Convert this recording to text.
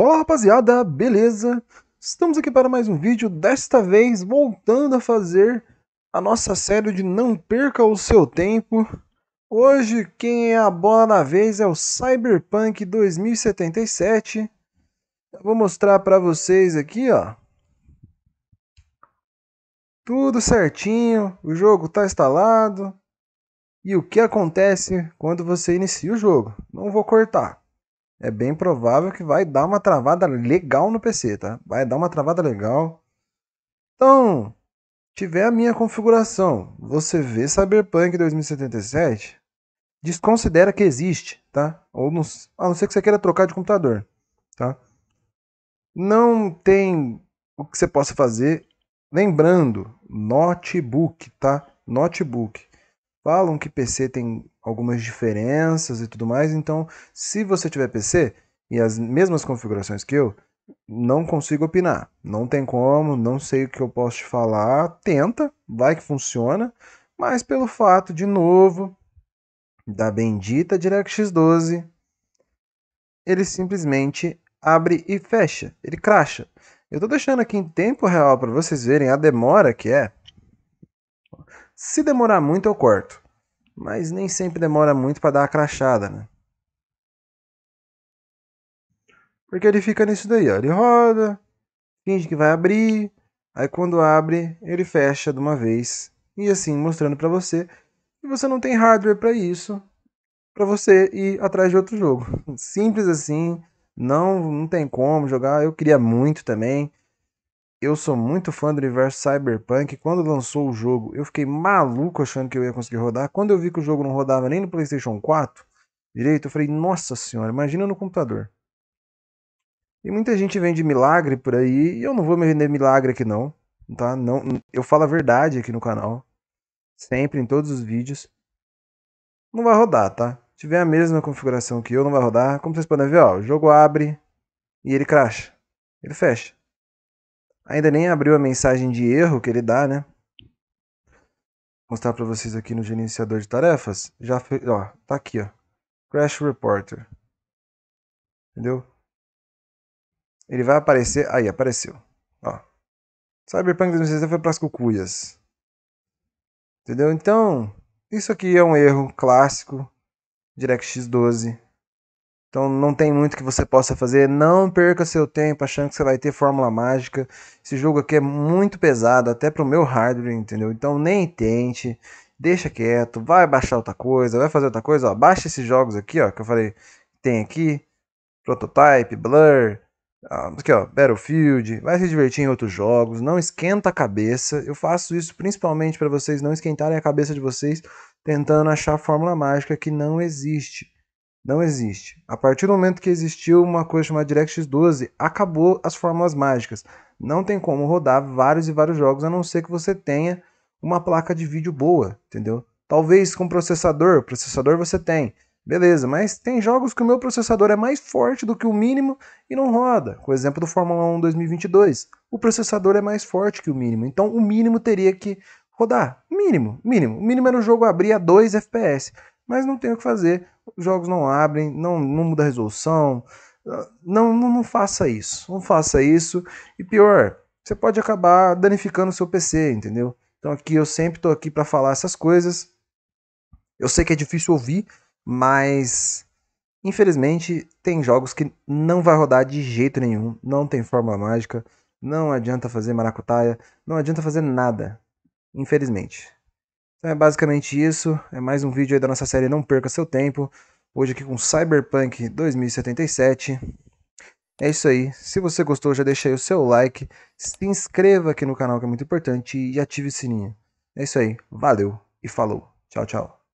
Fala rapaziada, beleza? Estamos aqui para mais um vídeo, desta vez voltando a fazer a nossa série de Não Perca o Seu Tempo. Hoje quem é a bola na vez é o Cyberpunk 2077. Eu vou mostrar para vocês aqui, ó. Tudo certinho, o jogo está instalado. E o que acontece quando você inicia o jogo? Não vou cortar é bem provável que vai dar uma travada legal no PC, tá? Vai dar uma travada legal. Então, tiver a minha configuração, você vê Cyberpunk 2077, desconsidera que existe, tá? Ou não, a não ser que você queira trocar de computador, tá? Não tem o que você possa fazer. Lembrando, notebook, tá? Notebook falam que PC tem algumas diferenças e tudo mais. Então, se você tiver PC e as mesmas configurações que eu, não consigo opinar. Não tem como, não sei o que eu posso te falar. Tenta, vai que funciona. Mas pelo fato, de novo, da bendita DirectX 12, ele simplesmente abre e fecha, ele cracha. Eu estou deixando aqui em tempo real para vocês verem a demora que é. Se demorar muito, eu corto. Mas nem sempre demora muito para dar a crachada, né? Porque ele fica nisso daí, ó. Ele roda, finge que vai abrir, aí quando abre, ele fecha de uma vez. E assim, mostrando para você que você não tem hardware para isso, para você ir atrás de outro jogo. Simples assim, não, não tem como jogar. Eu queria muito também eu sou muito fã do universo Cyberpunk. Quando lançou o jogo, eu fiquei maluco achando que eu ia conseguir rodar. Quando eu vi que o jogo não rodava nem no PlayStation 4 direito, eu falei: Nossa senhora, imagina no computador. E muita gente vende milagre por aí, e eu não vou me vender milagre aqui não, tá? Não, eu falo a verdade aqui no canal, sempre em todos os vídeos. Não vai rodar, tá? Se tiver a mesma configuração que eu, não vai rodar. Como vocês podem ver, ó, o jogo abre e ele cracha. Ele fecha. Ainda nem abriu a mensagem de erro que ele dá, né? Vou mostrar para vocês aqui no gerenciador de tarefas. Já foi, ó, tá aqui, ó. Crash Reporter. Entendeu? Ele vai aparecer, aí apareceu. Ó. Cyberpunk 2016 foi para as cucuias. Entendeu? Então, isso aqui é um erro clássico DirectX 12 então não tem muito que você possa fazer. Não perca seu tempo achando que você vai ter fórmula mágica. Esse jogo aqui é muito pesado, até pro meu hardware, entendeu? Então nem tente, deixa quieto, vai baixar outra coisa, vai fazer outra coisa, ó. Baixa esses jogos aqui, ó, que eu falei, tem aqui, Prototype, Blur, ah, aqui ó, Battlefield, vai se divertir em outros jogos, não esquenta a cabeça. Eu faço isso principalmente para vocês não esquentarem a cabeça de vocês tentando achar a fórmula mágica que não existe. Não existe. A partir do momento que existiu uma coisa chamada DirectX 12, acabou as fórmulas mágicas. Não tem como rodar vários e vários jogos, a não ser que você tenha uma placa de vídeo boa, entendeu? Talvez com processador, processador você tem, beleza, mas tem jogos que o meu processador é mais forte do que o mínimo e não roda. o exemplo, do Fórmula 1 2022, o processador é mais forte que o mínimo, então o mínimo teria que rodar. Mínimo, mínimo. O mínimo era o jogo abrir a 2 FPS, mas não tem o que fazer os jogos não abrem, não, não muda a resolução. Ah, não, não, não faça isso. Não faça isso. E pior, você pode acabar danificando o seu PC, entendeu? Então aqui eu sempre estou aqui para falar essas coisas. Eu sei que é difícil ouvir, mas infelizmente tem jogos que não vai rodar de jeito nenhum, não tem fórmula mágica, não adianta fazer maracutaia, não adianta fazer nada, infelizmente. Então é basicamente isso. É mais um vídeo aí da nossa série Não Perca Seu Tempo. Hoje aqui com Cyberpunk 2077. É isso aí. Se você gostou, já deixa aí o seu like. Se inscreva aqui no canal que é muito importante e ative o sininho. É isso aí. Valeu e falou. Tchau, tchau.